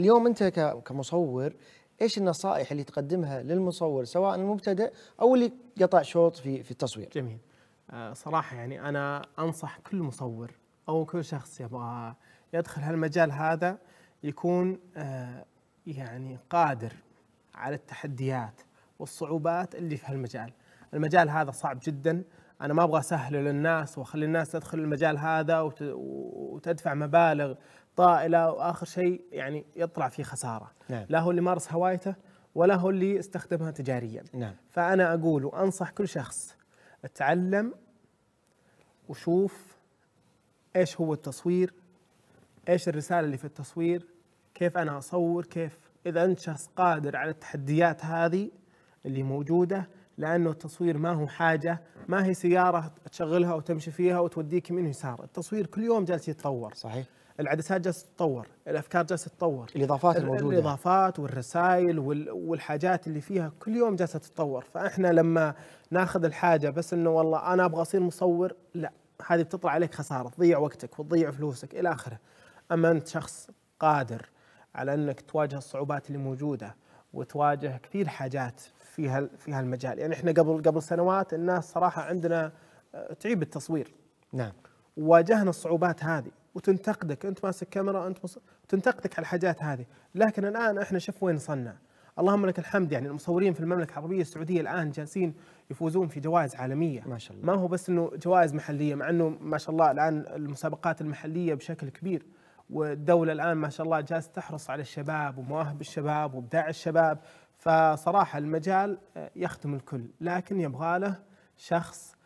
اليوم انت كمصور ايش النصائح اللي تقدمها للمصور سواء المبتدئ او اللي قطع شوط في في التصوير؟ جميل. آه، صراحه يعني انا انصح كل مصور او كل شخص يبغى يدخل هالمجال هذا يكون آه، يعني قادر على التحديات والصعوبات اللي في هالمجال. المجال هذا صعب جدا انا ما ابغى اسهله للناس واخلي الناس تدخل المجال هذا وتدفع مبالغ طائله واخر شيء يعني يطلع في خساره نعم. لا هو اللي مارس هوايته ولا هو اللي استخدمها تجاريا نعم. فانا اقول وانصح كل شخص تعلم وشوف ايش هو التصوير ايش الرساله اللي في التصوير كيف انا اصور كيف اذا انت شخص قادر على التحديات هذه اللي موجوده لانه التصوير ما هو حاجه ما هي سياره تشغلها وتمشي فيها وتوديك يمين ويسار التصوير كل يوم جالس يتطور صحيح العدسات جالسه تتطور الافكار جالسه تتطور الاضافات الموجوده الاضافات والرسائل والحاجات اللي فيها كل يوم جالسه تتطور فاحنا لما ناخذ الحاجه بس انه والله انا ابغى اصير مصور لا هذه بتطلع عليك خساره تضيع وقتك وتضيع فلوسك الى اخره اما انت شخص قادر على انك تواجه الصعوبات اللي موجوده وتواجه كثير حاجات في في هالمجال يعني احنا قبل قبل سنوات الناس صراحه عندنا آه، تعيب التصوير نعم واجهنا الصعوبات هذه وتنتقدك انت ماسك كاميرا انت مص... تنتقدك على الحاجات هذه لكن الان احنا شوف وين وصلنا اللهم لك الحمد يعني المصورين في المملكه العربيه السعوديه الان جالسين يفوزون في جوائز عالميه ما شاء الله ما هو بس انه جوائز محليه مع انه ما شاء الله الان المسابقات المحليه بشكل كبير والدوله الان ما شاء الله جالسه تحرص على الشباب ومواهب الشباب وابداع الشباب فصراحه المجال يخدم الكل لكن يبغى له شخص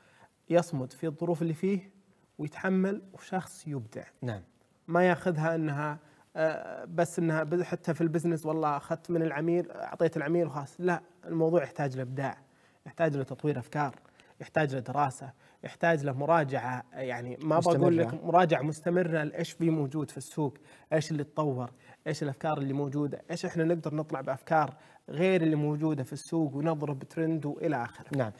يصمد في الظروف اللي فيه ويتحمل وشخص يبدع نعم ما ياخذها انها آه، بس انها حتى في البزنس والله اخذت من العميل اعطيت العميل وخلاص لا الموضوع يحتاج لابداع يحتاج لتطوير افكار يحتاج لدراسه يحتاج لمراجعه يعني ما بقول لك مراجعه مستمره لايش في موجود في السوق ايش اللي تطور ايش الافكار اللي موجوده ايش احنا نقدر نطلع بافكار غير اللي موجوده في السوق ونضرب ترند والى اخره نعم